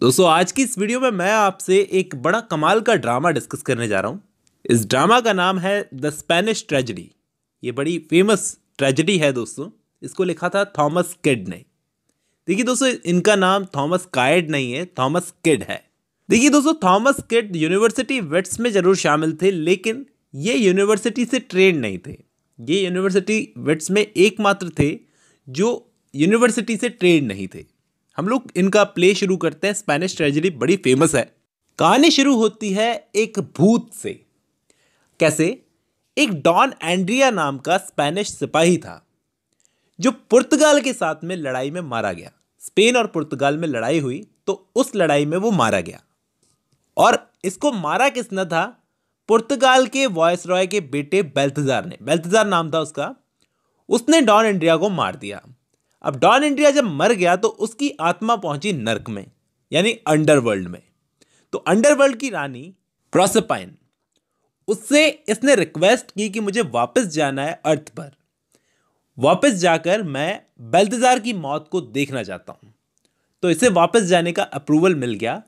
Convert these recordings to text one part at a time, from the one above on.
दोस्तों आज की इस वीडियो में मैं आपसे एक बड़ा कमाल का ड्रामा डिस्कस करने जा रहा हूँ इस ड्रामा का नाम है द स्पेनिश ट्रेजडी ये बड़ी फेमस ट्रेजडी है दोस्तों इसको लिखा था थॉमस किड ने देखिए दोस्तों इनका नाम थॉमस कायड नहीं है थॉमस किड है देखिए दोस्तों थॉमस किड यूनिवर्सिटी वेट्स में ज़रूर शामिल थे लेकिन ये यूनिवर्सिटी से ट्रेन नहीं थे ये यूनिवर्सिटी वेट्स में एकमात्र थे जो यूनिवर्सिटी से ट्रेन नहीं थे हम लोग इनका प्ले शुरू करते हैं स्पेनिश ट्रेजडी बड़ी फेमस है कहानी शुरू होती है एक भूत से कैसे एक डॉन एंड्रिया नाम का स्पेनिश सिपाही था जो पुर्तगाल के साथ में लड़ाई में मारा गया स्पेन और पुर्तगाल में लड़ाई हुई तो उस लड़ाई में वो मारा गया और इसको मारा किसने था पुर्तगाल के वॉयस रॉय के बेटे बेल्तजार ने बेल्तजार नाम था उसका उसने डॉन एंड्रिया को मार दिया अब डॉन इंडिया जब मर गया तो उसकी आत्मा पहुंची नरक में यानी अंडरवर्ल्ड में तो अंडरवर्ल्ड की रानी प्रोसेपाइन उससे इसने रिक्वेस्ट की कि मुझे वापस जाना है अर्थ पर वापस जाकर मैं बेल्तजार की मौत को देखना चाहता हूँ तो इसे वापस जाने का अप्रूवल मिल गया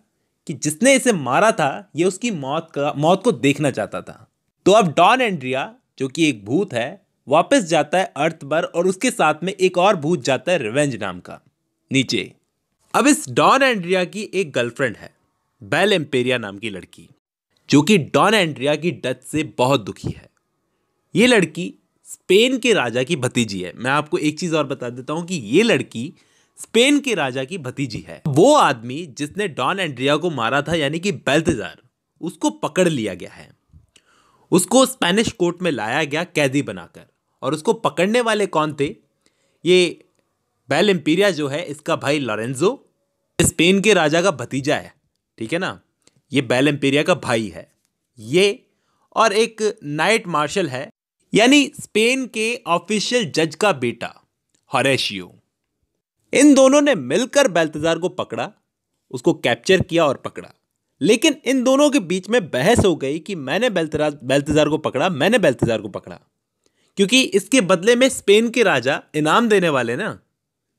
कि जिसने इसे मारा था ये उसकी मौत का मौत को देखना चाहता था तो अब डॉन एंड्रिया जो कि एक भूत है वापस जाता है अर्थ पर और उसके साथ में एक और भूत जाता है रिवेंज नाम का नीचे अब इस डॉन एंड्रिया की एक गर्लफ्रेंड है बेल एम्पेरिया नाम की लड़की जो कि डॉन एंड्रिया की डेथ से बहुत दुखी है ये लड़की स्पेन के राजा की भतीजी है मैं आपको एक चीज़ और बता देता हूं कि ये लड़की स्पेन के राजा की भतीजी है वो आदमी जिसने डॉन एंड्रिया को मारा था यानी कि बेल्तजार उसको पकड़ लिया गया है उसको स्पेनिश कोर्ट में लाया गया कैदी बनाकर और उसको पकड़ने वाले कौन थे ये बैल एम्पीरिया जो है इसका भाई लॉरेंजो स्पेन के राजा का भतीजा है ठीक है ना ये बैल एम्पीरिया का भाई है ये और एक नाइट मार्शल है यानी स्पेन के ऑफिशियल जज का बेटा हॉरेशियो इन दोनों ने मिलकर बेल्तजार को पकड़ा उसको कैप्चर किया और पकड़ा लेकिन इन दोनों के बीच में बहस हो गई कि मैंने बेल्तराज को पकड़ा मैंने बैलतजार को पकड़ा क्योंकि इसके बदले में स्पेन के राजा इनाम देने वाले ना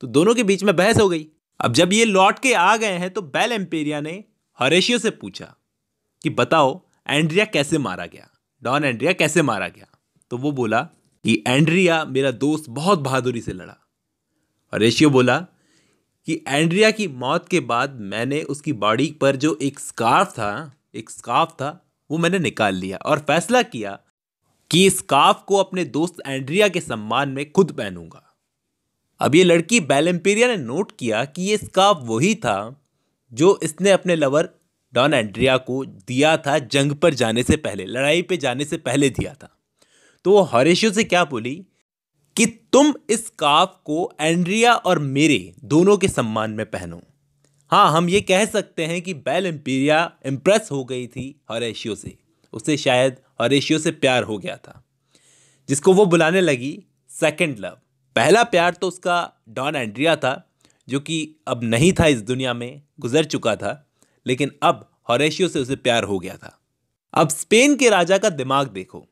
तो दोनों के बीच में बहस हो गई अब जब ये लौट के आ गए हैं तो बेल एम्पेरिया ने हरेशियो से पूछा कि बताओ एंड्रिया कैसे मारा गया डॉन एंड्रिया कैसे मारा गया तो वो बोला कि एंड्रिया मेरा दोस्त बहुत बहादुरी से लड़ा हरेशियो बोला कि एंड्रिया की मौत के बाद मैंने उसकी बॉडी पर जो एक स्कार्फ था एक स्कार्फ था वो मैंने निकाल लिया और फैसला किया कि स्कार्फ को अपने दोस्त एंड्रिया के सम्मान में खुद पहनूंगा अब ये लड़की एम्पीरिया ने नोट किया कि ये स्कार्फ वही था जो इसने अपने लवर डॉन एंड्रिया को दिया था जंग पर जाने से पहले लड़ाई पे जाने से पहले दिया था तो वो हॉरेशियो से क्या बोली कि तुम इस काफ को एंड्रिया और मेरे दोनों के सम्मान में पहनो हाँ हम ये कह सकते हैं कि बैल एम्पीरिया इम्प्रेस हो गई थी हॉरेशियो से उसे शायद और रेशियो से प्यार हो गया था जिसको वो बुलाने लगी सेकेंड लव पहला प्यार तो उसका डॉन एंड्रिया था जो कि अब नहीं था इस दुनिया में गुजर चुका था लेकिन अब हॉरेशियो से उसे प्यार हो गया था अब स्पेन के राजा का दिमाग देखो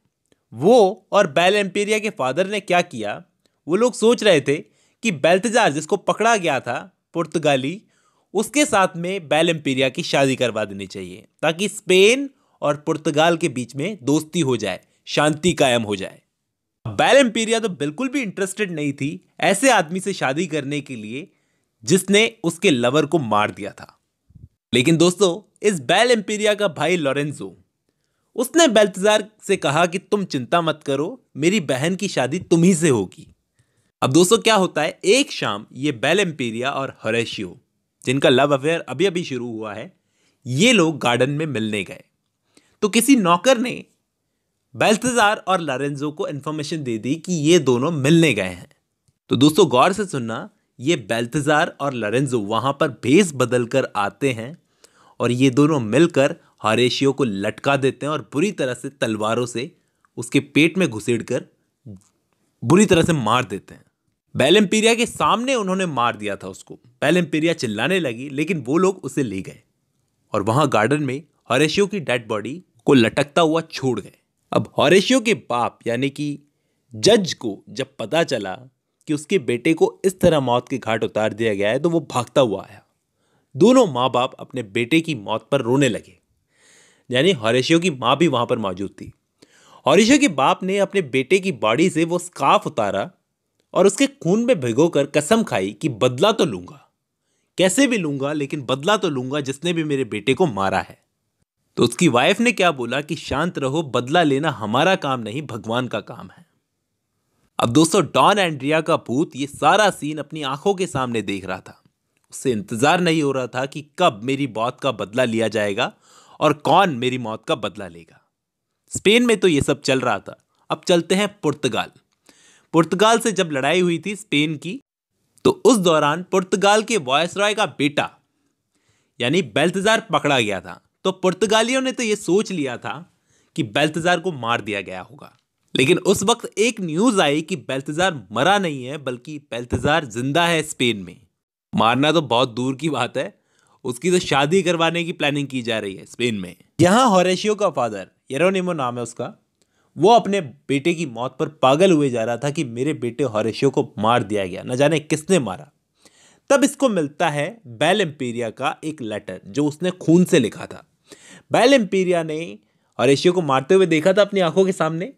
वो और बैल एम्पेरिया के फादर ने क्या किया वो लोग सोच रहे थे कि बेल्तजार जिसको पकड़ा गया था पुर्तगाली उसके साथ में बैल एम्पेरिया की शादी करवा देनी चाहिए ताकि स्पेन और पुर्तगाल के बीच में दोस्ती हो जाए शांति कायम हो जाए बैल एम्पीरिया तो बिल्कुल भी इंटरेस्टेड नहीं थी ऐसे आदमी से शादी करने के लिए जिसने उसके लवर को मार दिया था लेकिन दोस्तों इस बैल एम्पीरिया का भाई लॉरेंजो उसने बेल्तजार से कहा कि तुम चिंता मत करो मेरी बहन की शादी तुम्ही से होगी अब दोस्तों क्या होता है एक शाम ये बैल एम्पीरिया और हरेशियो जिनका लव अफेयर अभी अभी शुरू हुआ है ये लोग गार्डन में मिलने गए तो किसी नौकर ने बेल्थजार और लारेंजो को इन्फॉर्मेशन दे दी कि ये दोनों मिलने गए हैं तो दोस्तों गौर से सुनना ये बेल्थजार और लारेंजो वहाँ पर भेस बदल कर आते हैं और ये दोनों मिलकर हॉरेशियो को लटका देते हैं और बुरी तरह से तलवारों से उसके पेट में घुसेड़ कर बुरी तरह से मार देते हैं एम्पीरिया के सामने उन्होंने मार दिया था उसको एम्पीरिया चिल्लाने लगी लेकिन वो लोग उसे ले गए और वहाँ गार्डन में हॉरेशियो की डेड बॉडी को लटकता हुआ छोड़ गए अब हॉरेशियो के बाप यानी कि जज को जब पता चला कि उसके बेटे को इस तरह मौत के घाट उतार दिया गया है तो वो भागता हुआ आया दोनों माँ बाप अपने बेटे की मौत पर रोने लगे यानी हॉरेशियो की माँ भी वहाँ पर मौजूद थी हॉरेशियो के बाप ने अपने बेटे की बॉडी से वो स्काफ उतारा और उसके खून में भिगो कसम खाई कि बदला तो लूँगा कैसे भी लूँगा लेकिन बदला तो लूँगा जिसने भी मेरे बेटे को मारा है तो उसकी वाइफ ने क्या बोला कि शांत रहो बदला लेना हमारा काम नहीं भगवान का काम है अब दोस्तों डॉन एंड्रिया का भूत ये सारा सीन अपनी आंखों के सामने देख रहा था उससे इंतज़ार नहीं हो रहा था कि कब मेरी मौत का बदला लिया जाएगा और कौन मेरी मौत का बदला लेगा स्पेन में तो ये सब चल रहा था अब चलते हैं पुर्तगाल पुर्तगाल से जब लड़ाई हुई थी स्पेन की तो उस दौरान पुर्तगाल के वॉयस रॉय का बेटा यानी बेल्तजार पकड़ा गया था तो पुर्तगालियों ने तो ये सोच लिया था कि बेल्तजार को मार दिया गया होगा लेकिन उस वक्त एक न्यूज़ आई कि बेल्तजार मरा नहीं है बल्कि बेल्तजार जिंदा है स्पेन में मारना तो बहुत दूर की बात है उसकी तो शादी करवाने की प्लानिंग की जा रही है स्पेन में यहाँ हॉरेशियो का फादर येरोनिमो नाम है उसका वो अपने बेटे की मौत पर पागल हुए जा रहा था कि मेरे बेटे हॉरेशियो को मार दिया गया न जाने किसने मारा तब इसको मिलता है बेल एम्पेरिया का एक लेटर जो उसने खून से लिखा था बैल एम्पीरिया ने औरेशियो को मारते हुए देखा था अपनी आंखों के सामने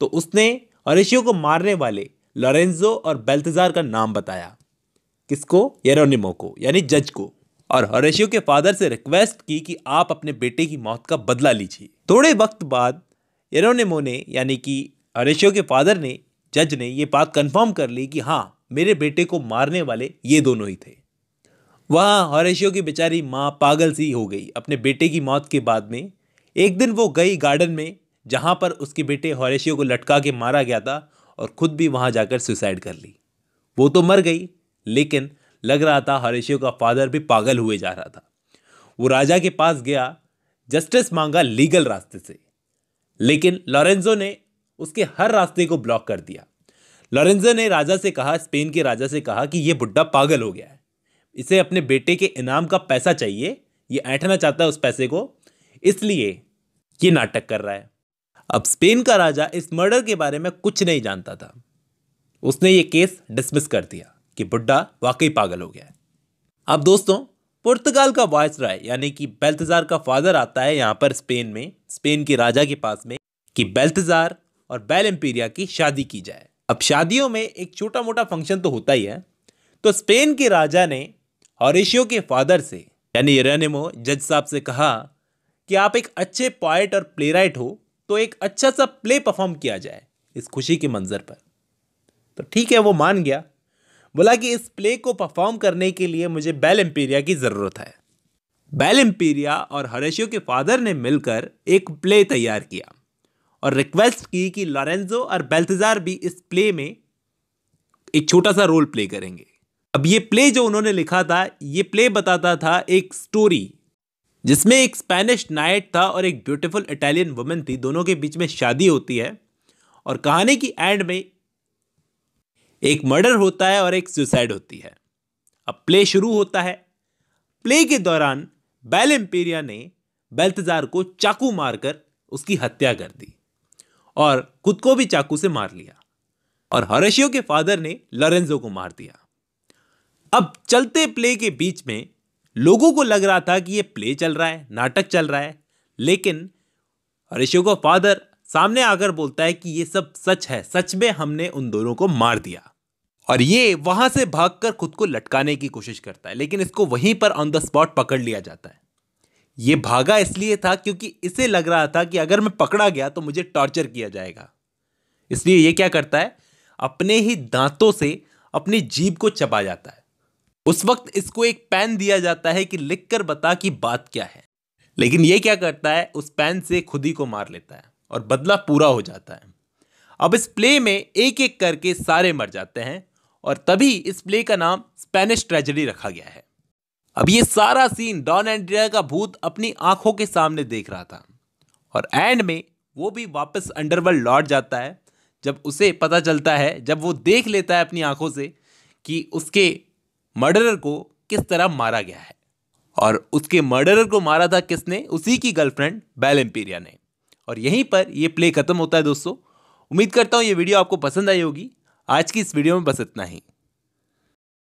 तो उसने औरेशियो को मारने वाले लॉरेंजो और बेल्तजार का नाम बताया किसको येरोनिमो को यानी जज को और हरेशियो के फादर से रिक्वेस्ट की कि आप अपने बेटे की मौत का बदला लीजिए थोड़े वक्त बाद येरोनिमो ने यानी कि हरेशियो के फादर ने जज ने ये बात कंफर्म कर ली कि हाँ मेरे बेटे को मारने वाले ये दोनों ही थे वहाँ हॉरेशियो की बेचारी माँ पागल सी हो गई अपने बेटे की मौत के बाद में एक दिन वो गई गार्डन में जहाँ पर उसके बेटे हॉरेशियो को लटका के मारा गया था और खुद भी वहाँ जाकर सुसाइड कर ली वो तो मर गई लेकिन लग रहा था हॉरेशियो का फादर भी पागल हुए जा रहा था वो राजा के पास गया जस्टिस मांगा लीगल रास्ते से लेकिन लॉरेंजो ने उसके हर रास्ते को ब्लॉक कर दिया लॉरेंजो ने राजा से कहा स्पेन के राजा से कहा कि ये बुढ़ा पागल हो गया है इसे अपने बेटे के इनाम का पैसा चाहिए ये ऐठना चाहता है उस पैसे को इसलिए ये नाटक कर रहा है अब स्पेन का राजा इस मर्डर के बारे में कुछ नहीं जानता था उसने ये केस डिसमिस कर दिया कि बुड्ढा वाकई पागल हो गया है अब दोस्तों पुर्तगाल का वॉयस राय यानी कि बेल्तजार का फादर आता है यहाँ पर स्पेन में स्पेन के राजा के पास में कि बेल्तजार और बैल एम्पीरिया की शादी की जाए अब शादियों में एक छोटा मोटा फंक्शन तो होता ही है तो स्पेन के राजा ने हॉरेशियो के फादर से यानी इरानेमो जज साहब से कहा कि आप एक अच्छे पॉइट और प्ले राइट हो तो एक अच्छा सा प्ले परफॉर्म किया जाए इस खुशी के मंजर पर तो ठीक है वो मान गया बोला कि इस प्ले को परफॉर्म करने के लिए मुझे बैल एम्पीरिया की ज़रूरत है बैल एम्पीरिया और हरेशियो के फादर ने मिलकर एक प्ले तैयार किया और रिक्वेस्ट की कि लॉरेंजो और बेल्थजार भी इस प्ले में एक छोटा सा रोल प्ले करेंगे अब ये प्ले जो उन्होंने लिखा था ये प्ले बताता था एक स्टोरी जिसमें एक स्पेनिश नाइट था और एक ब्यूटीफुल इटालियन वुमेन थी दोनों के बीच में शादी होती है और कहानी की एंड में एक मर्डर होता है और एक सुसाइड होती है अब प्ले शुरू होता है प्ले के दौरान बैल एम्पेरिया ने बेल्तजार को चाकू मारकर उसकी हत्या कर दी और खुद को भी चाकू से मार लिया और हरेशियो के फादर ने लॉरेंजो को मार दिया अब चलते प्ले के बीच में लोगों को लग रहा था कि ये प्ले चल रहा है नाटक चल रहा है लेकिन ऋषि को फादर सामने आकर बोलता है कि ये सब सच है सच में हमने उन दोनों को मार दिया और ये वहां से भागकर खुद को लटकाने की कोशिश करता है लेकिन इसको वहीं पर ऑन द स्पॉट पकड़ लिया जाता है ये भागा इसलिए था क्योंकि इसे लग रहा था कि अगर मैं पकड़ा गया तो मुझे टॉर्चर किया जाएगा इसलिए ये क्या करता है अपने ही दांतों से अपनी जीभ को चबा जाता है उस वक्त इसको एक पेन दिया जाता है कि लिख कर बता कि बात क्या है लेकिन ये क्या करता है उस पेन से खुद ही को मार लेता है और बदला पूरा हो जाता है अब इस प्ले में एक एक करके सारे मर जाते हैं और तभी इस प्ले का नाम स्पेनिश ट्रेजडी रखा गया है अब ये सारा सीन डॉन एंड्रिया का भूत अपनी आंखों के सामने देख रहा था और एंड में वो भी वापस अंडरवर्ल्ड लौट जाता है जब उसे पता चलता है जब वो देख लेता है अपनी आंखों से कि उसके मर्डरर को किस तरह मारा गया है और उसके मर्डरर को मारा था किसने उसी की गर्लफ्रेंड बैल एम्पीरिया ने और यहीं पर ये प्ले ख़त्म होता है दोस्तों उम्मीद करता हूँ ये वीडियो आपको पसंद आई होगी आज की इस वीडियो में बस इतना ही